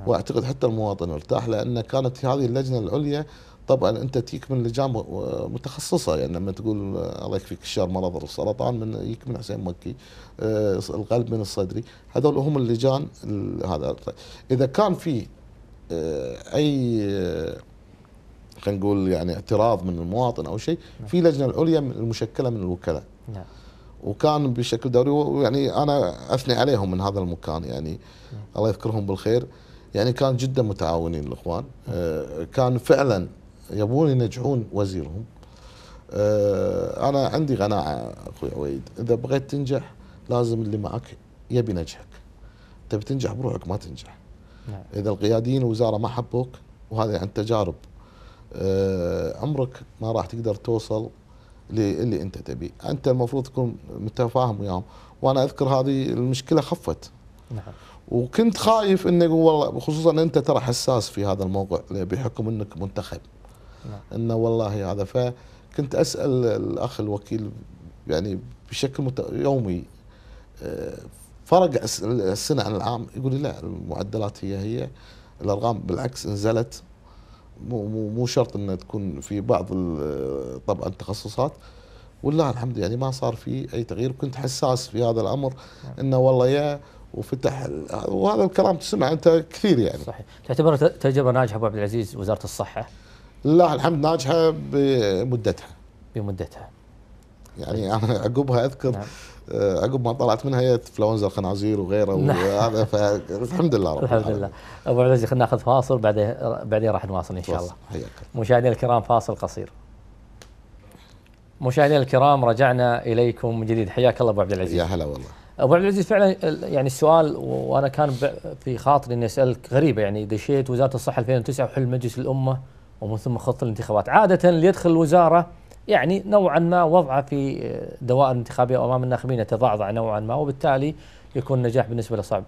نعم. واعتقد حتى المواطن ارتاح لان كانت هذه اللجنه العليا طبعا انت تيك من لجان متخصصه يعني لما تقول الله يكفيك الشر مرض السرطان من يجيك من حسين مكي القلب آه، من الصدري هذول هم اللجان هذا اذا كان في آه، اي آه، خلينا نقول يعني اعتراض من المواطن او شيء نعم. في لجنه العليا المشكله من الوكلاء نعم وكان بشكل دوري يعني انا اثني عليهم من هذا المكان يعني نعم. الله يذكرهم بالخير يعني كان جدا متعاونين الاخوان آه، كان فعلا يبون ينجحون وزيرهم آه، انا عندي قناعه اخوي عويد اذا بغيت تنجح لازم اللي معك يبي نجحك تبي تنجح بروحك ما تنجح نعم. اذا القياديين الوزاره ما حبوك وهذا عن يعني تجارب آه، عمرك ما راح تقدر توصل للي انت تبيه انت المفروض تكون متفاهم وياهم وانا اذكر هذه المشكله خفت نعم وكنت خايف يقول والله خصوصا انت ترى حساس في هذا الموضوع بحكم انك منتخب نعم انه والله هذا فكنت اسال الاخ الوكيل يعني بشكل مت... يومي آه، فرق السنه عن العام يقول لي لا المعدلات هي هي الارقام بالعكس نزلت مو مو مو شرط انها تكون في بعض طبعا التخصصات والله الحمد يعني ما صار في اي تغيير كنت حساس في هذا الامر نعم. انه والله يا وفتح وهذا الكلام تسمع انت كثير يعني صحيح تعتبر تجربه ناجحه ابو عبد العزيز وزاره الصحه لا الحمد ناجحه بمدتها بمدتها يعني انا عقبها اذكر نعم. آه، عقب ما طلعت منها جت انفلونزا الخنازير وغيره وهذا نعم. فالحمد لله رب الحمد لله ابو عبد العزيز خلينا ناخذ فاصل بعدين بعدين راح نواصل ان شاء الله مشاهدينا الكرام فاصل قصير مشاهدينا الكرام رجعنا اليكم من جديد حياك الله ابو عبد العزيز يا هلا والله ابو عبد العزيز فعلا يعني السؤال وانا كان في خاطري اني اسالك غريبه يعني دشيت وزاره الصحه 2009 وحل مجلس الامه ومن ثم خط الانتخابات عاده اللي يدخل الوزاره يعني نوعا ما وضعه في دوائر انتخابيه امام الناخبين يتضعضع نوعا ما وبالتالي يكون النجاح بالنسبه له صعب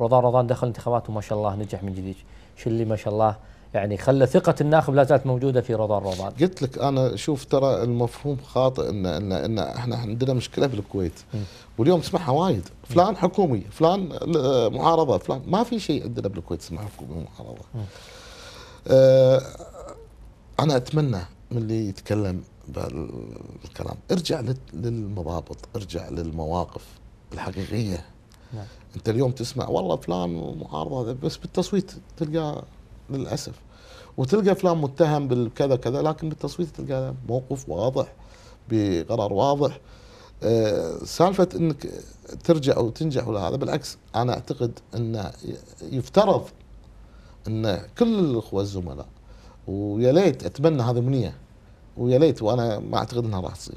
رضا رضا دخل الانتخابات وما شاء الله نجح من جديد شلي ما شاء الله يعني خلى ثقة الناخب لا زالت موجودة في رضا الرضان قلت لك أنا شوف ترى المفهوم خاطئ إن إن إن إحنا عندنا مشكلة في الكويت واليوم تسمعها وايد فلان حكومي فلان معارضة فلان ما في شيء عندنا بالكويت اسمه حكومي ومعارضة آه أنا أتمنى من اللي يتكلم بالكلام ارجع للمضابط ارجع للمواقف الحقيقية نعم. أنت اليوم تسمع والله فلان معارضة بس بالتصويت تلقاه للاسف وتلقى فلان متهم بالكذا كذا لكن بالتصويت تلقى موقف واضح بقرار واضح آه، سالفه انك ترجع او تنجح ولا هذا بالعكس انا اعتقد انه يفترض ان كل الاخوه الزملاء ويا ليت اتمنى هذه منية ويا ليت وانا ما اعتقد انها راح تصير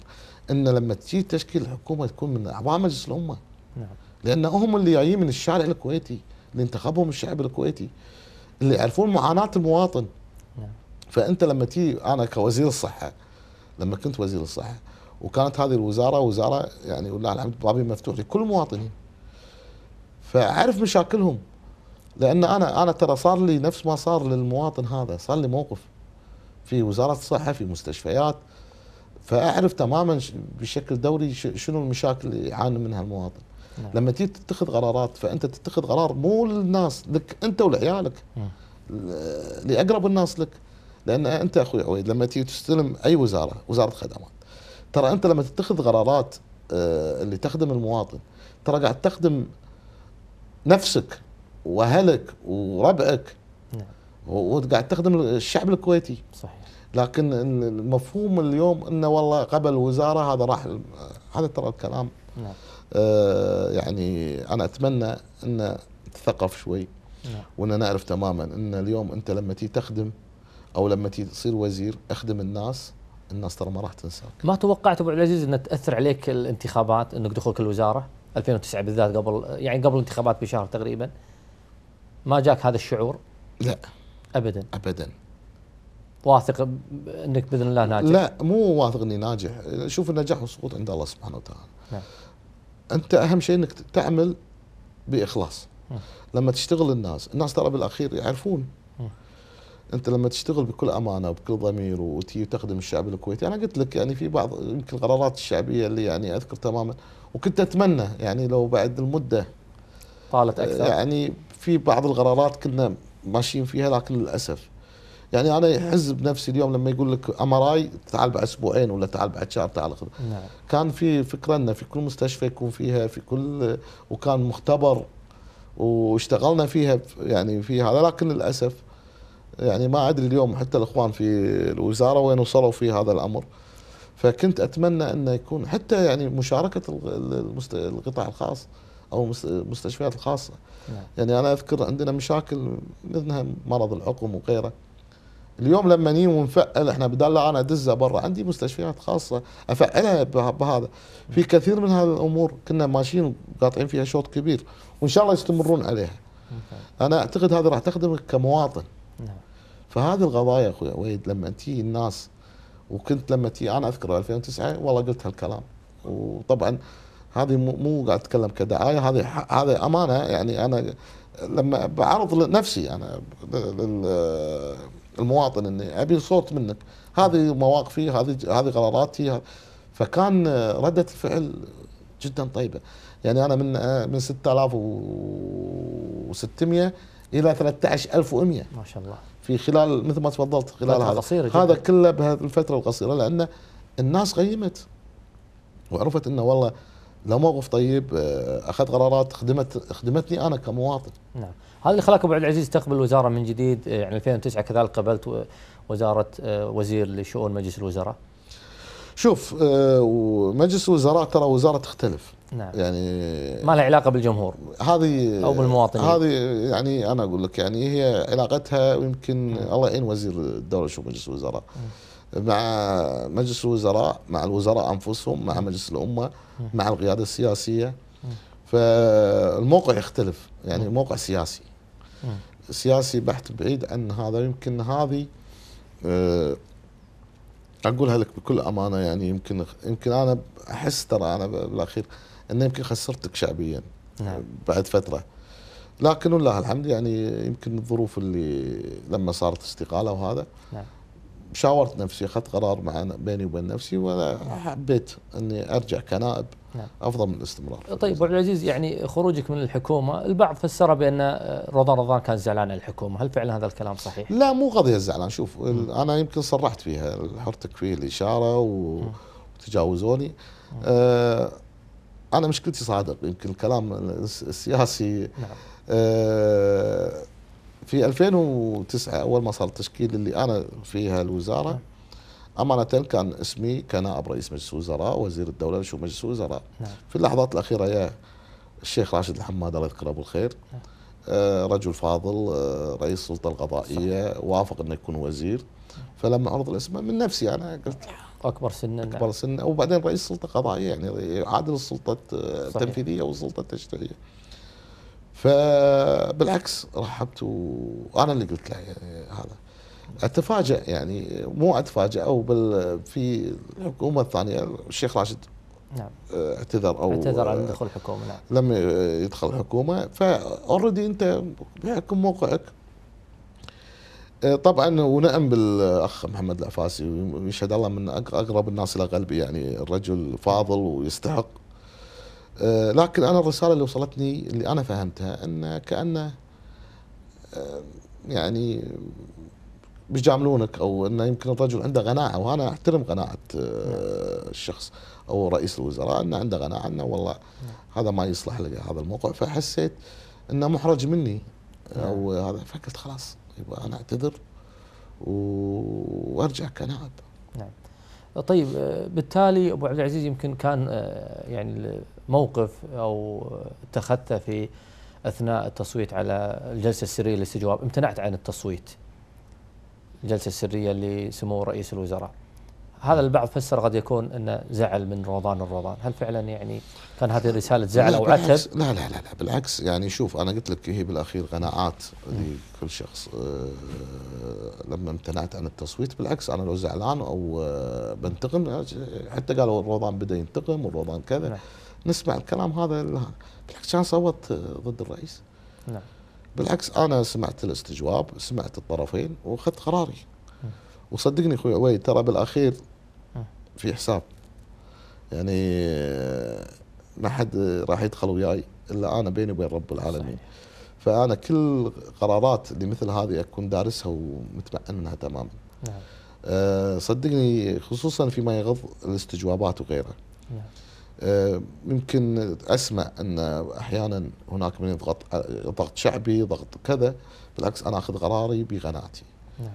ان لما تجي تشكيل الحكومه تكون من اعضاء مجلس الامه نعم لان هم اللي جايين من الشارع الكويتي اللي انتخبهم الشعب الكويتي اللي يعرفون معاناه المواطن نعم. فانت لما تي انا كوزير الصحه لما كنت وزير الصحه وكانت هذه الوزاره وزاره يعني والله الحمد بابي مفتوح لكل المواطنين فاعرف مشاكلهم لان انا انا ترى صار لي نفس ما صار للمواطن هذا صار لي موقف في وزاره الصحه في مستشفيات فاعرف تماما بشكل دوري شنو المشاكل اللي يعاني منها المواطن نعم. لما تيجي تتخذ قرارات فانت تتخذ قرار مو للناس لك انت ولعيالك لاقرب الناس لك لان انت اخوي عويد لما تيجي تستلم اي وزاره وزاره خدمات ترى انت لما تتخذ قرارات آه، اللي تخدم المواطن ترى قاعد تخدم نفسك واهلك وربعك نعم. وقاعد تخدم الشعب الكويتي صحيح لكن المفهوم اليوم انه والله قبل وزاره هذا راح هذا ترى الكلام نعم. آه، يعني انا اتمنى ان تثقف شوي نعم. وان نعرف تماما ان اليوم انت لما تي تخدم او لما تي تصير وزير اخدم الناس الناس ترى ما راح تنساك ما توقعت ابو العزيز ان تاثر عليك الانتخابات انك دخولك الوزاره 2009 بالذات قبل يعني قبل الانتخابات بشهر تقريبا ما جاك هذا الشعور لا ابدا ابدا واثق انك باذن الله ناجح لا مو واثق اني ناجح شوف النجاح والسقوط عند الله سبحانه وتعالى نعم. انت اهم شيء انك تعمل باخلاص لما تشتغل الناس الناس ترى بالاخير يعرفون انت لما تشتغل بكل امانه وبكل ضمير وتي وتخدم الشعب الكويتي انا قلت لك يعني في بعض يمكن القرارات الشعبيه اللي يعني اذكر تماما وكنت اتمنى يعني لو بعد المده طالت اكثر يعني في بعض القرارات كنا ماشيين فيها لكن للاسف يعني انا حزب نفسي اليوم لما يقول لك ام تعال بعد اسبوعين ولا تعال بعد شهر تعال خذ نعم. كان في فكره انه في كل مستشفى يكون فيها في كل وكان مختبر واشتغلنا فيها يعني في هذا لكن للاسف يعني ما ادري اليوم حتى الاخوان في الوزاره وين وصلوا في هذا الامر فكنت اتمنى انه يكون حتى يعني مشاركه القطاع الخاص او المستشفيات الخاصه نعم. يعني انا اذكر عندنا مشاكل منها مرض العقم وغيره اليوم لما نيجي ونفعل احنا بدل انا دزه برا عندي مستشفيات خاصه افعلها بهذا في كثير من هذه الامور كنا ماشيين قاطعين فيها شوط كبير وان شاء الله يستمرون عليها انا اعتقد هذا راح تخدمك كمواطن نعم. فهذه القضايا اخوي ويد لما تجي الناس وكنت لما تجي انا اذكر 2009 والله قلت هالكلام وطبعا هذه مو قاعد اتكلم كدعايه هذه هذه امانه يعني انا لما بعرض نفسي انا المواطن اني ابي صوت منك هذه مواقفي هذه هذه قراراتي فكان آه، رده الفعل جدا طيبه يعني انا من آه، من 6600 الى 13100 ما شاء الله في خلال مثل ما تفضلت خلال هذا قصيرة هذا كله بهذه الفتره القصيره لان الناس قيمت وعرفت انه والله لو موقف طيب آه، اخذت قرارات خدمت خدمتني انا كمواطن. نعم، هذا اللي خلاك ابو عبد العزيز تقبل الوزاره من جديد آه، يعني 2009 كذلك قبلت وزاره آه، وزير لشؤون مجلس الوزراء. شوف مجلس الوزراء ترى وزاره تختلف. نعم. يعني ما لها علاقه بالجمهور. هذه او بالمواطنين. هذه يعني انا اقول لك يعني هي علاقتها يمكن نعم. الله يعين وزير الدوله شؤون مجلس الوزراء. نعم. مع مجلس الوزراء مع الوزراء انفسهم مع مجلس الامه مع القياده السياسيه فالموقع يختلف يعني موقع سياسي سياسي بحت بعيد عن هذا يمكن هذه آه، اقولها لك بكل امانه يعني يمكن يمكن انا احس ترى انا بالاخير ان يمكن خسرتك شعبيا نعم. بعد فتره لكن والله الحمد يعني يمكن الظروف اللي لما صارت استقاله وهذا نعم. شاورت نفسي اخذت قرار مع بيني وبين نفسي وانا حبيت اني ارجع كنائب نعم. افضل من الاستمرار طيب ابو العزيز يعني خروجك من الحكومه البعض فسره بان رضا رضان كان زعلان على الحكومه، هل فعلا هذا الكلام صحيح؟ لا مو قضيه الزعلان، شوف م. انا يمكن صرحت فيها حرتك فيه الاشاره وتجاوزوني آه انا مشكلتي صادق يمكن الكلام السياسي نعم. آه في 2009 أول ما صار التشكيل اللي أنا فيها الوزارة نعم. أمانة كان اسمي كنائب رئيس مجلس الوزراء وزير الدولة لشؤون مجلس نعم. في اللحظات الأخيرة يا الشيخ راشد الحماد الله يذكره بالخير نعم. آه، رجل فاضل آه، رئيس السلطة القضائية وافق أنه يكون وزير فلما عرض الاسم من نفسي أنا قلت اكبر سنا اكبر سنا وبعدين رئيس السلطه قضائيه يعني يعادل السلطه آه، التنفيذيه والسلطه التشريعيه فبالعكس رحبت وانا اللي قلت له يعني هذا اتفاجئ يعني مو اتفاجئ او بال في الحكومه الثانيه الشيخ راشد نعم آه، اعتذر او اعتذر عن آه، دخول الحكومه نعم لم يدخل الحكومه فاوريدي انت بحكم موقعك آه، طبعا ونعم بالاخ محمد العفاسي يشهد الله من اقرب الناس الى قلبي يعني الرجل فاضل ويستحق آه، لكن انا الرساله اللي وصلتني اللي انا فهمتها ان كانه آه، يعني بيجاملونك او انه يمكن الرجل عنده قناعه وانا احترم قناعه آه، الشخص او رئيس الوزراء انه عنده قناعه انه والله هذا ما يصلح هذا الموقع فحسيت انه محرج مني او هذا فقلت خلاص يبقى انا اعتذر وارجع كنائب. نعم. طيب بالتالي ابو عبد العزيز يمكن كان يعني موقف أو اتخذته في أثناء التصويت على الجلسة السرية للاستجواب امتنعت عن التصويت الجلسة السرية لسمو رئيس الوزراء هذا البعض فسر قد يكون انه زعل من رمضان الرضان، هل فعلا يعني كان هذه رساله زعل او عتب؟ لا لا لا لا بالعكس يعني شوف انا قلت لك هي بالاخير قناعات لكل شخص آه، لما امتنعت عن التصويت بالعكس انا لو زعلان او آه، بنتقم حتى قالوا الرمضان بدا ينتقم والرمضان كذا نعم. نسمع الكلام هذا بالعكس كان صوت ضد الرئيس نعم بالعكس انا سمعت الاستجواب سمعت الطرفين واخذت قراري وصدقني اخوي عويد ترى بالاخير في حساب يعني ما حد راح يدخل وياي الا انا بيني وبين رب العالمين صحيح. فانا كل قرارات اللي مثل هذه اكون دارسها ومتمكن منها تماما نعم. أه صدقني خصوصا فيما يغض الاستجوابات وغيرها نعم. آه، يمكن اسمع ان احيانا هناك من يضغط ضغط شعبي ضغط كذا بالعكس انا اخذ قراري بقناعتي نعم.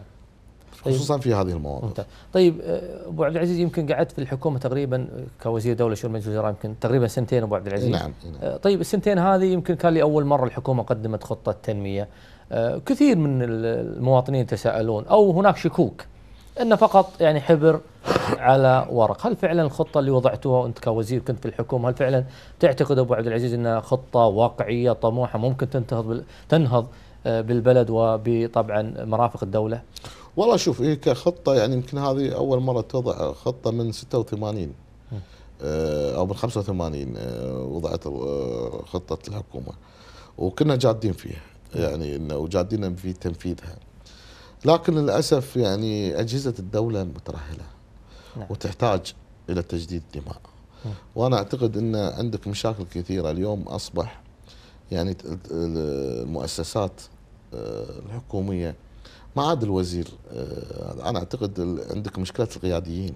طيب خصوصا في هذه المواضيع ممتاز. طيب آه، ابو عبد العزيز يمكن قعدت في الحكومه تقريبا كوزير دوله شؤون مجلس الوزراء يمكن تقريبا سنتين ابو عبد العزيز نعم, نعم. آه، طيب السنتين هذه يمكن كان لاول مره الحكومه قدمت خطه تنميه كثير من المواطنين يتساءلون او هناك شكوك انه فقط يعني حبر على ورق، هل فعلا الخطه اللي وضعتوها وانت كوزير كنت في الحكومه، هل فعلا تعتقد ابو عبد العزيز انها خطه واقعيه طموحه ممكن تنتهض بال... تنهض آه، بالبلد وبطبعا مرافق الدوله؟ والله شوف هي كخطه يعني يمكن هذه اول مره توضع خطه من 86 آه، او من 85 آه، وضعت خطه الحكومه وكنا جادين فيها يعني انه وجادين في تنفيذها. لكن للاسف يعني اجهزه الدوله مترهله نعم. وتحتاج الى تجديد دماء نعم. وانا اعتقد ان عندك مشاكل كثيره اليوم اصبح يعني المؤسسات آه، الحكوميه ما عاد الوزير آه، انا اعتقد عندك مشكله القياديين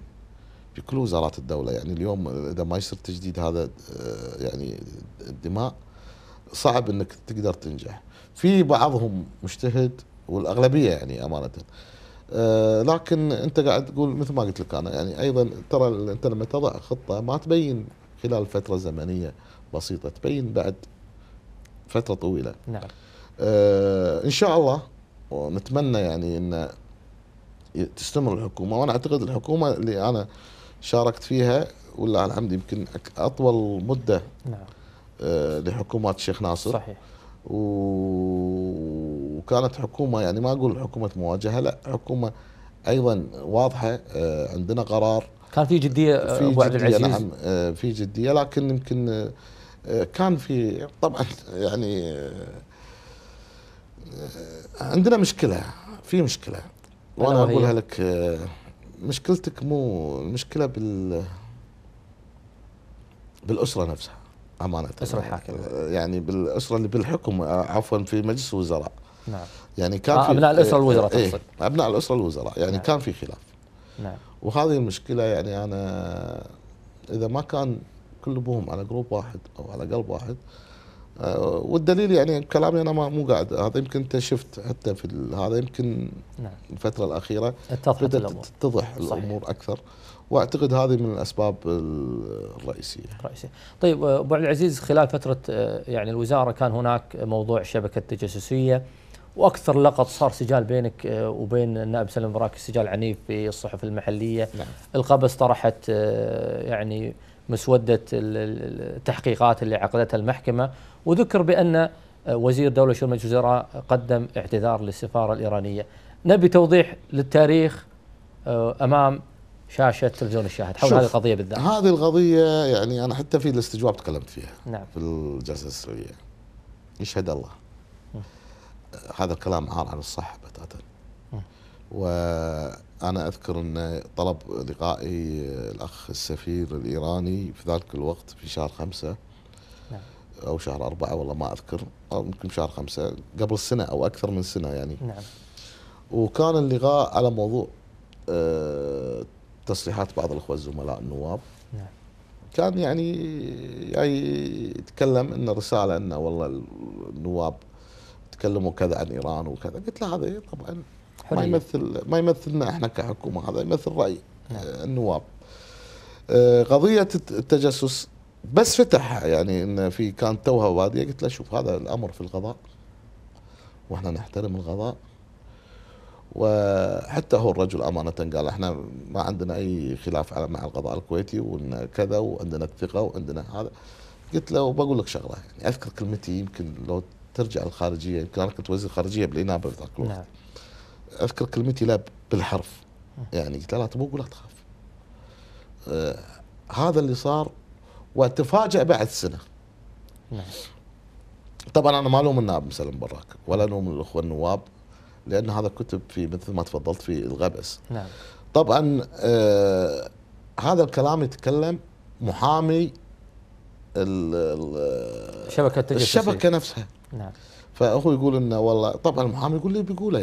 في كل وزارات الدوله يعني اليوم اذا ما يصير تجديد هذا آه، يعني الدماء صعب انك تقدر تنجح في بعضهم مجتهد والاغلبيه يعني امانه آه، لكن انت قاعد تقول مثل ما قلت لك انا يعني ايضا ترى انت لما تضع خطه ما تبين خلال فتره زمنيه بسيطه تبين بعد فتره طويله نعم آه، ان شاء الله ونتمنى يعني ان تستمر الحكومه وانا اعتقد الحكومه اللي انا شاركت فيها ولا على الحمد يمكن اطول مده نعم آه، لحكومات الشيخ ناصر صحيح و وكانت حكومه يعني ما اقول حكومه مواجهه لا حكومه ايضا واضحه آه، عندنا قرار كان في جديه في آه، ابو عبد العزيز نعم آه، في جديه لكن يمكن كان في طبعا يعني عندنا مشكله في مشكله وانا اقولها لك مشكلتك مو المشكله بال بالاسره نفسها امانه الاسره الحاكمه يعني بالاسره اللي بالحكم عفوا في مجلس الوزراء نعم يعني كان آه، في ابناء الاسره الوزراء إيه تقصد ابناء الاسره الوزراء يعني نعم. كان في خلاف نعم وهذه المشكله يعني انا اذا ما كان كل ابوهم على جروب واحد او على قلب واحد آه والدليل يعني كلامي انا ما مو قاعد هذا يمكن انت شفت حتى في هذا يمكن نعم. الفتره الاخيره بدات تتضح الامور اكثر واعتقد هذه من الاسباب الرئيسيه. الرئيسيه. طيب ابو عبد العزيز خلال فتره آه، يعني الوزاره كان هناك موضوع الشبكه التجسسيه واكثر لقط صار سجال بينك آه، وبين النائب سلم براكي سجال عنيف في الصحف المحليه نعم. القبس طرحت آه، يعني مسوده التحقيقات اللي عقدتها المحكمه وذكر بان آه، وزير دوله شؤون مجلس الوزراء قدم اعتذار للسفاره الايرانيه نبي توضيح للتاريخ امام شاشه تلفزيون الشاهد حول هذه القضيه بالذات هذه القضيه يعني انا حتى في الاستجواب تكلمت فيها نعم في الجلسه السريه يشهد الله هذا الكلام عار عن الصحة بتاتا وأنا أذكر أن طلب لقائي الأخ السفير الإيراني في ذلك الوقت في شهر خمسة نعم. أو شهر أربعة والله ما أذكر أو يمكن شهر خمسة قبل سنة أو أكثر من سنة يعني نعم. وكان اللقاء على موضوع آه، تصريحات بعض الأخوة الزملاء النواب نعم. كان يعني, يعني يتكلم أن رساله أن والله النواب تكلموا كذا عن ايران وكذا قلت له هذا إيه؟ طبعا ما يمثل ما يمثلنا احنا كحكومه هذا يمثل راي آه، النواب آه، قضيه التجسس بس فتح يعني ان في كان توها باديه قلت له شوف هذا الامر في القضاء واحنا نحترم القضاء وحتى هو الرجل امانه قال احنا ما عندنا اي خلاف على مع القضاء الكويتي وان كذا وعندنا الثقه وعندنا هذا قلت له وبقول لك شغله يعني اذكر كلمتي يمكن لو ترجع الخارجيه يمكن انا كنت وزير خارجيه بالانابه في ذاك الوقت نعم. اذكر كلمتي لا بالحرف يعني قلت لا تبوق ولا تخاف آه هذا اللي صار وتفاجأ بعد سنه نعم. طبعا انا ما الوم النائب مسلم براك ولا الوم الاخوه النواب لان هذا كتب في مثل ما تفضلت في الغبس نعم طبعا آه هذا الكلام يتكلم محامي الـ الـ الشبكه الشبكه نفسها نعم يقول انه والله طبعا المحامي يقول لي بيقوله